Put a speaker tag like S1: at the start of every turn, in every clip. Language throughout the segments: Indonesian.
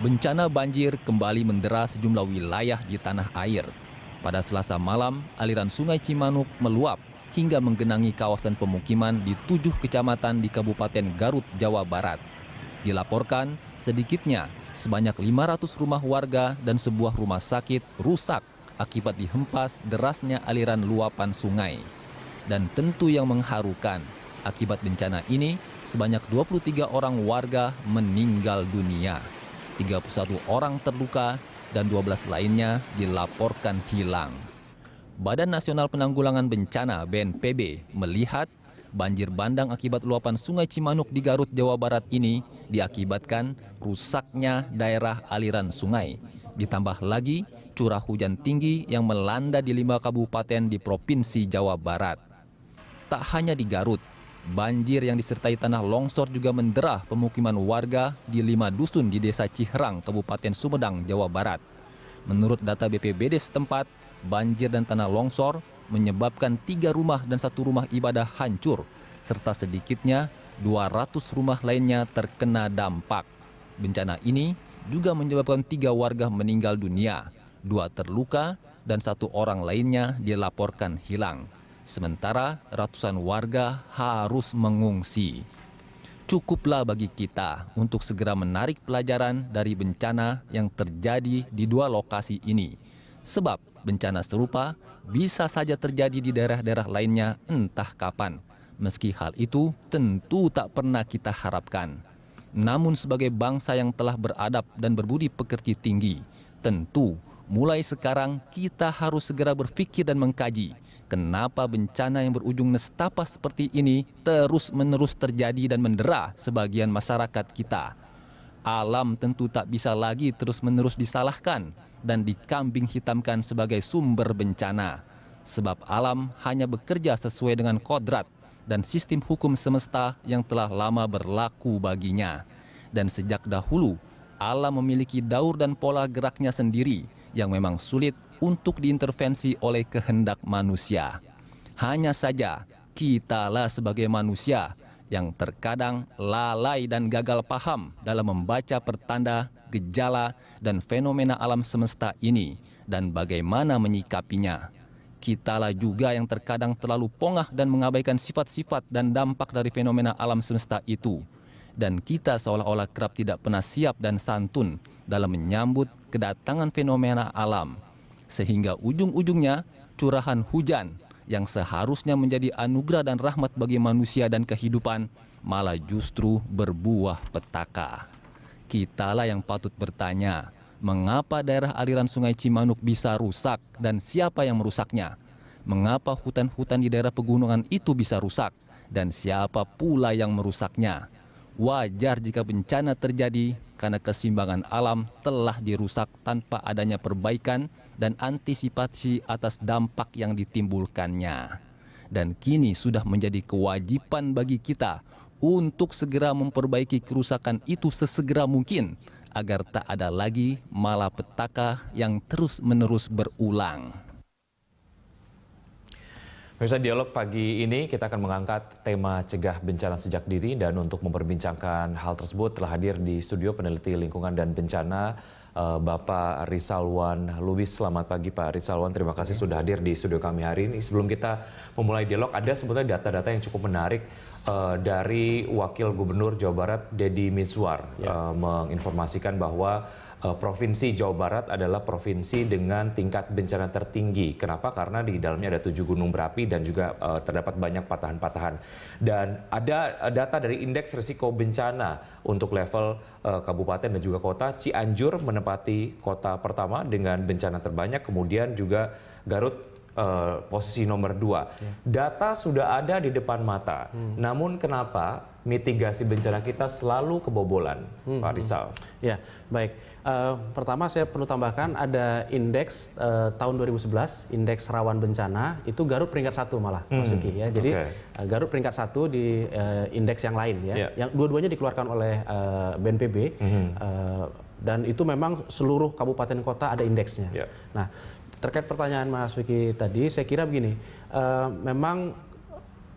S1: Bencana banjir kembali mendera sejumlah wilayah di tanah air. Pada selasa malam, aliran sungai Cimanuk meluap hingga menggenangi kawasan pemukiman di tujuh kecamatan di Kabupaten Garut, Jawa Barat. Dilaporkan, sedikitnya sebanyak 500 rumah warga dan sebuah rumah sakit rusak akibat dihempas derasnya aliran luapan sungai. Dan tentu yang mengharukan, akibat bencana ini sebanyak 23 orang warga meninggal dunia. 31 orang terluka dan 12 lainnya dilaporkan hilang. Badan Nasional Penanggulangan Bencana BNPB melihat banjir bandang akibat luapan Sungai Cimanuk di Garut, Jawa Barat ini diakibatkan rusaknya daerah aliran sungai. Ditambah lagi curah hujan tinggi yang melanda di lima kabupaten di Provinsi Jawa Barat. Tak hanya di Garut, Banjir yang disertai tanah longsor juga menderah pemukiman warga di lima dusun di desa Cihrang, Kabupaten Sumedang, Jawa Barat. Menurut data BPBD setempat, banjir dan tanah longsor menyebabkan tiga rumah dan satu rumah ibadah hancur, serta sedikitnya 200 rumah lainnya terkena dampak. Bencana ini juga menyebabkan tiga warga meninggal dunia, dua terluka, dan satu orang lainnya dilaporkan hilang. Sementara ratusan warga harus mengungsi. Cukuplah bagi kita untuk segera menarik pelajaran dari bencana yang terjadi di dua lokasi ini. Sebab bencana serupa bisa saja terjadi di daerah-daerah lainnya entah kapan. Meski hal itu tentu tak pernah kita harapkan. Namun sebagai bangsa yang telah beradab dan berbudi pekerti tinggi, tentu Mulai sekarang kita harus segera berpikir dan mengkaji kenapa bencana yang berujung nestapa seperti ini terus-menerus terjadi dan mendera sebagian masyarakat kita. Alam tentu tak bisa lagi terus-menerus disalahkan dan dikambing hitamkan sebagai sumber bencana. Sebab alam hanya bekerja sesuai dengan kodrat dan sistem hukum semesta yang telah lama berlaku baginya. Dan sejak dahulu, alam memiliki daur dan pola geraknya sendiri – yang memang sulit untuk diintervensi oleh kehendak manusia. Hanya saja kitalah sebagai manusia yang terkadang lalai dan gagal paham dalam membaca pertanda, gejala, dan fenomena alam semesta ini dan bagaimana menyikapinya. Kitalah juga yang terkadang terlalu pongah dan mengabaikan sifat-sifat dan dampak dari fenomena alam semesta itu dan kita seolah-olah kerap tidak pernah siap dan santun dalam menyambut kedatangan fenomena alam. Sehingga ujung-ujungnya curahan hujan yang seharusnya menjadi anugerah dan rahmat bagi manusia dan kehidupan malah justru berbuah petaka. Kitalah yang patut bertanya, mengapa daerah aliran sungai Cimanuk bisa rusak dan siapa yang merusaknya? Mengapa hutan-hutan di daerah pegunungan itu bisa rusak? dan siapa pula yang merusaknya. Wajar jika bencana terjadi karena kesimbangan alam telah dirusak tanpa adanya perbaikan dan antisipasi atas dampak yang ditimbulkannya. Dan kini sudah menjadi kewajiban bagi kita untuk segera memperbaiki kerusakan itu sesegera mungkin agar tak ada lagi malapetaka yang terus-menerus berulang. Pemirsa
S2: dialog pagi ini kita akan mengangkat tema cegah bencana sejak diri dan untuk memperbincangkan hal tersebut telah hadir di studio peneliti lingkungan dan bencana eh, Bapak Risalwan Lubis. Selamat pagi Pak Risalwan, terima kasih iya. sudah hadir di studio kami hari ini. Sebelum kita memulai dialog, ada sebetulnya data-data yang cukup menarik eh, dari Wakil Gubernur Jawa Barat Deddy Miswar ya. Eh, menginformasikan bahwa uh, provinsi Jawa Barat adalah provinsi dengan tingkat bencana tertinggi. Kenapa? Karena di dalamnya ada tujuh gunung berapi dan juga uh, terdapat banyak patahan-patahan. Dan ada eh, data dari indeks risiko bencana untuk level uh, kabupaten dan juga kota. Cianjur menempati kota pertama dengan bencana terbanyak, kemudian juga Garut uh, posisi nomor dua. Ya. Data sudah ada di depan mata, hmm. namun kenapa mitigasi bencana kita selalu kebobolan, hmm. Pak hmm. Rizal? Ya, baik. Uh, pertama saya perlu tambahkan
S3: ada indeks uh, tahun 2011, indeks rawan bencana itu Garut peringkat satu malah, hmm. masuki ya. Jadi okay. uh, Garut peringkat satu di uh, indeks yang lain ya, yeah. yang dua-duanya dikeluarkan oleh uh, BNPB. Hmm. Uh, dan itu memang seluruh kabupaten kota ada indeksnya. Yeah. Nah, Terkait pertanyaan Mas Vicky tadi, saya kira begini, uh, memang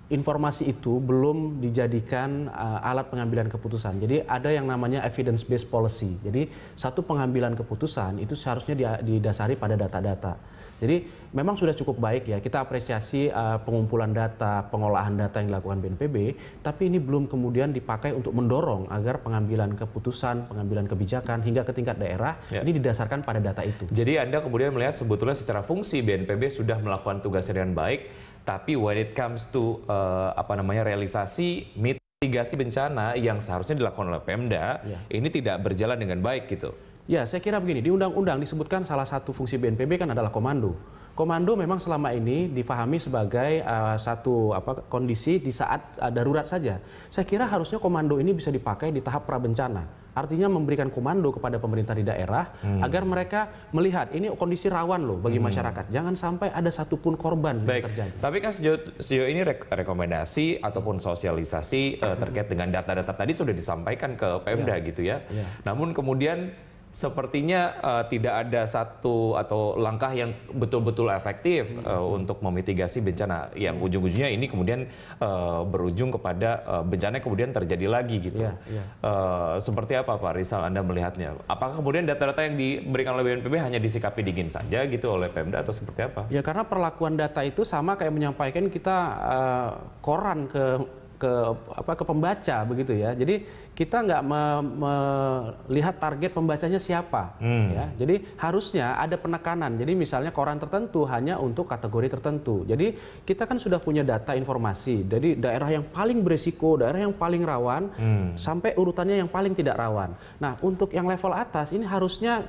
S3: informasi itu belum dijadikan uh, alat pengambilan keputusan. Jadi ada yang namanya evidence based policy. Jadi satu pengambilan keputusan itu seharusnya didasari pada data-data jadi memang sudah cukup baik ya kita apresiasi uh, pengumpulan data, pengolahan data yang dilakukan BNPB, tapi ini belum kemudian dipakai untuk mendorong agar pengambilan keputusan, pengambilan kebijakan hingga ke tingkat daerah ya. ini didasarkan pada data itu.
S2: Jadi Anda kemudian melihat sebetulnya secara fungsi BNPB sudah melakukan tugas dengan baik, tapi when it comes to uh, apa namanya realisasi mitigasi bencana yang seharusnya dilakukan oleh Pemda ya. ini tidak berjalan dengan baik gitu.
S3: Ya, saya kira begini, di undang-undang disebutkan salah satu fungsi BNPB kan adalah komando. Komando memang selama ini difahami sebagai uh, satu apa kondisi di saat uh, darurat saja. Saya kira harusnya komando ini bisa dipakai di tahap prabencana. Artinya memberikan komando kepada pemerintah di daerah hmm. agar mereka melihat ini kondisi rawan loh bagi hmm. masyarakat. Jangan sampai ada satupun korban Baik. yang
S2: terjadi. Tapi kan sejauh, ini re rekomendasi ataupun sosialisasi uh, terkait dengan data-data tadi sudah disampaikan ke Pemda ya. gitu ya. ya. Namun kemudian sepertinya uh, tidak ada satu atau langkah yang betul-betul efektif hmm. uh, untuk memitigasi bencana yang ujung-ujungnya ini kemudian uh, berujung kepada uh, bencana kemudian terjadi lagi gitu. Yeah, yeah. Uh, seperti apa Pak Rizal Anda melihatnya? Apakah kemudian data-data yang diberikan oleh BNPB hanya disikapi dingin saja gitu oleh Pemda atau seperti apa?
S3: Ya karena perlakuan data itu sama kayak menyampaikan kita uh, koran ke ke apa ke pembaca begitu ya. Jadi kita nggak melihat me, target pembacanya siapa hmm. ya. Jadi harusnya ada penekanan. Jadi misalnya koran tertentu hanya untuk kategori tertentu. Jadi kita kan sudah punya data informasi. Jadi daerah yang paling beresiko, daerah yang paling rawan hmm. sampai urutannya yang paling tidak rawan. Nah, untuk yang level atas ini harusnya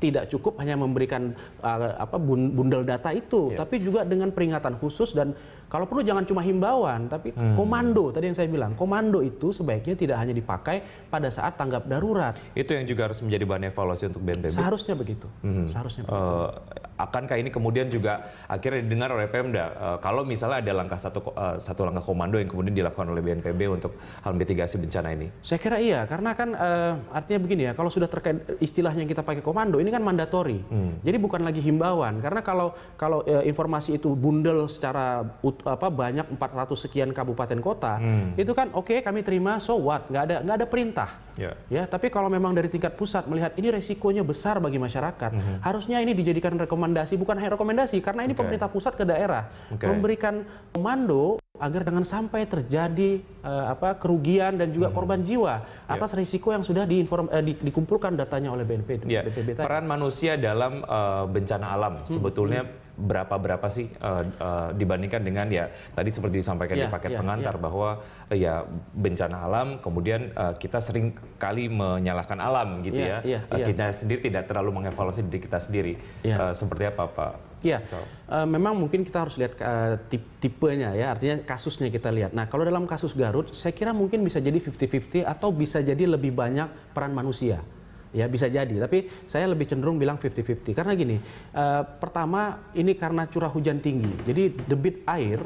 S3: tidak cukup hanya memberikan uh, apa bundel data itu, yeah. tapi juga dengan peringatan khusus dan kalau perlu jangan cuma himbauan, tapi hmm. komando. Tadi yang saya bilang, komando itu sebaiknya tidak hanya dipakai pada saat tanggap darurat.
S2: Itu yang juga harus menjadi bahan evaluasi untuk BNPB. Seharusnya begitu. Hmm. Seharusnya begitu. Uh, akankah ini kemudian juga akhirnya didengar oleh Pemda? Uh, kalau misalnya ada langkah satu uh, satu langkah komando yang kemudian dilakukan oleh BNPB untuk hal mitigasi bencana ini?
S3: Saya kira iya, karena kan uh, artinya begini ya, kalau sudah terkait istilah yang kita pakai komando ini kan mandatori. Hmm. Jadi bukan lagi himbauan, karena kalau kalau uh, informasi itu bundel secara utuh apa banyak 400 sekian kabupaten kota, hmm. itu kan oke okay, kami terima so what, nggak ada nggak ada perintah. Yeah. Ya, tapi kalau memang dari tingkat pusat melihat ini resikonya besar bagi masyarakat, mm -hmm. harusnya ini dijadikan rekomendasi bukan hanya rekomendasi karena ini okay. pemerintah pusat ke daerah okay. memberikan komando agar jangan sampai terjadi uh, apa kerugian dan juga mm -hmm. korban jiwa ya. atas yeah. risiko yang sudah diinform, uh, di, dikumpulkan datanya oleh BNPB.
S2: Yeah. BNPB Peran manusia dalam uh, bencana alam mm -hmm. sebetulnya berapa berapa sih uh, uh, dibandingkan dengan ya tadi seperti disampaikan yeah, di ya, paket yeah, pengantar yeah. bahwa uh, ya bencana alam kemudian uh, kita sering kali menyalahkan alam gitu yeah, ya yeah, ya. ya, uh, yeah. kita sendiri tidak terlalu mengevaluasi diri kita sendiri yeah. uh, seperti apa pak?
S3: Iya, yeah. so. uh, memang mungkin kita harus lihat uh, tipenya ya, artinya kasusnya kita lihat. Nah, kalau dalam kasus Garut, saya kira mungkin bisa jadi 50-50 atau bisa jadi lebih banyak peran manusia ya bisa jadi tapi saya lebih cenderung bilang 50-50 karena gini uh, pertama ini karena curah hujan tinggi jadi debit air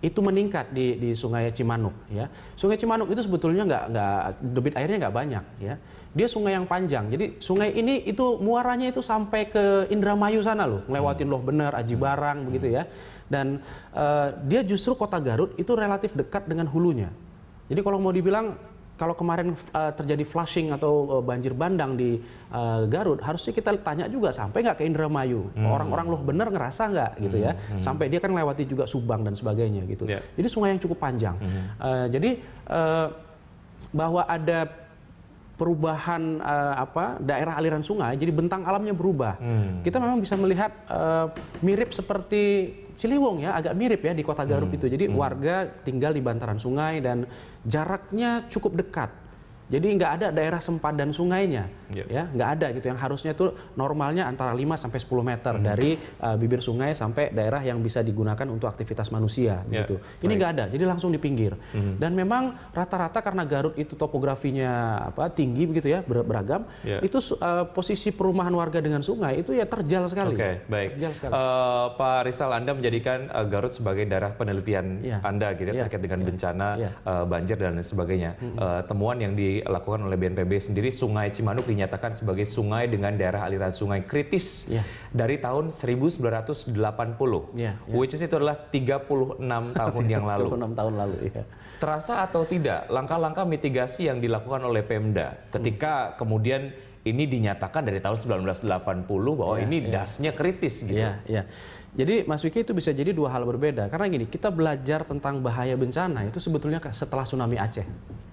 S3: itu meningkat di, di Sungai Cimanuk ya Sungai Cimanuk itu sebetulnya nggak nggak debit airnya nggak banyak ya dia sungai yang panjang jadi sungai ini itu muaranya itu sampai ke Indramayu sana loh ngelewatin hmm. loh bener Aji Barang hmm. begitu ya dan uh, dia justru kota Garut itu relatif dekat dengan hulunya jadi kalau mau dibilang kalau kemarin uh, terjadi flushing atau uh, banjir bandang di uh, Garut, harusnya kita tanya juga sampai nggak ke Indramayu. orang hmm. Orang-orang loh bener ngerasa nggak gitu ya. Hmm, hmm. Sampai dia kan lewati juga Subang dan sebagainya gitu. Yeah. Jadi sungai yang cukup panjang. Hmm. Uh, jadi uh, bahwa ada perubahan uh, apa daerah aliran sungai jadi bentang alamnya berubah. Hmm. Kita memang bisa melihat uh, mirip seperti Ciliwung ya, agak mirip ya di Kota Garut hmm. itu. Jadi hmm. warga tinggal di bantaran sungai dan jaraknya cukup dekat jadi nggak ada daerah sempadan sungainya, yeah. ya nggak ada gitu. Yang harusnya itu normalnya antara 5 sampai 10 meter mm. dari uh, bibir sungai sampai daerah yang bisa digunakan untuk aktivitas manusia yeah. gitu. Ini nggak ada, jadi langsung di pinggir. Mm. Dan memang rata-rata karena Garut itu topografinya apa tinggi begitu ya beragam, yeah. itu uh, posisi perumahan warga dengan sungai itu ya terjal sekali. Oke, okay,
S2: baik. Terjal sekali. Uh, Pak Rizal, Anda menjadikan uh, Garut sebagai daerah penelitian yeah. Anda gitu yeah. Iya. terkait dengan yeah. bencana, yeah. Iya. Uh, banjir dan sebagainya. Mm -hmm. uh, temuan yang di dilakukan oleh BNPB sendiri, Sungai Cimanuk dinyatakan sebagai sungai dengan daerah aliran sungai kritis yeah. dari tahun 1980. Yeah, yeah. Which is itu adalah 36 tahun yang lalu.
S3: 36 tahun lalu, ya.
S2: Terasa atau tidak langkah-langkah mitigasi yang dilakukan oleh Pemda ketika hmm. kemudian ini dinyatakan dari tahun 1980 bahwa ya, ini ya. dasnya kritis gitu. Ya, ya. Jadi Mas Wiki itu bisa jadi dua
S3: hal berbeda karena gini kita belajar tentang bahaya bencana itu sebetulnya setelah tsunami Aceh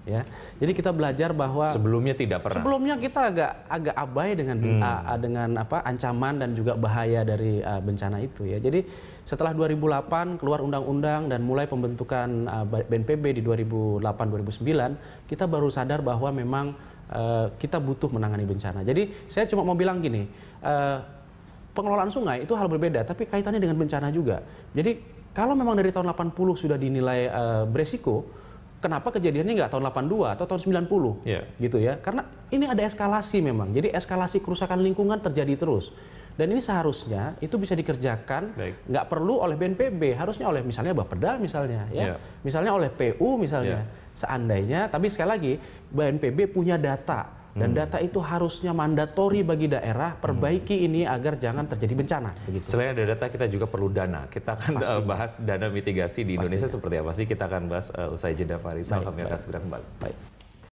S3: ya. Jadi kita belajar bahwa sebelumnya
S2: tidak pernah. Sebelumnya
S3: kita agak agak abai dengan hmm. uh, dengan apa ancaman dan juga bahaya dari uh, bencana itu ya. Jadi setelah 2008 keluar undang-undang dan mulai pembentukan uh, BNPB di 2008 2009 kita baru sadar bahwa memang Eh, kita butuh menangani bencana. Jadi saya cuma mau bilang gini, uh, pengelolaan sungai itu hal berbeda, tapi kaitannya dengan bencana juga. Jadi kalau memang dari tahun 80 sudah dinilai uh, beresiko, kenapa kejadiannya nggak tahun 82 atau tahun 90? Yeah. Iya. Gitu ya. Karena ini ada eskalasi memang. Jadi eskalasi kerusakan lingkungan terjadi terus. Dan ini seharusnya itu bisa dikerjakan nggak perlu oleh BNPB, harusnya oleh misalnya Bapeda misalnya ya. Yeah. Misalnya oleh PU misalnya. Yeah. Seandainya tapi sekali lagi BNPB punya data dan hmm. data itu harusnya mandatori bagi daerah hmm. perbaiki ini agar jangan
S2: terjadi bencana. Begitu. Selain ada data kita juga perlu dana. Kita akan eh, Pasti. bahas dana mitigasi di Pasti. Indonesia seperti apa sih? Kita akan bahas uh, usai jeda Farisal. Kami akan segera kembali. Baik.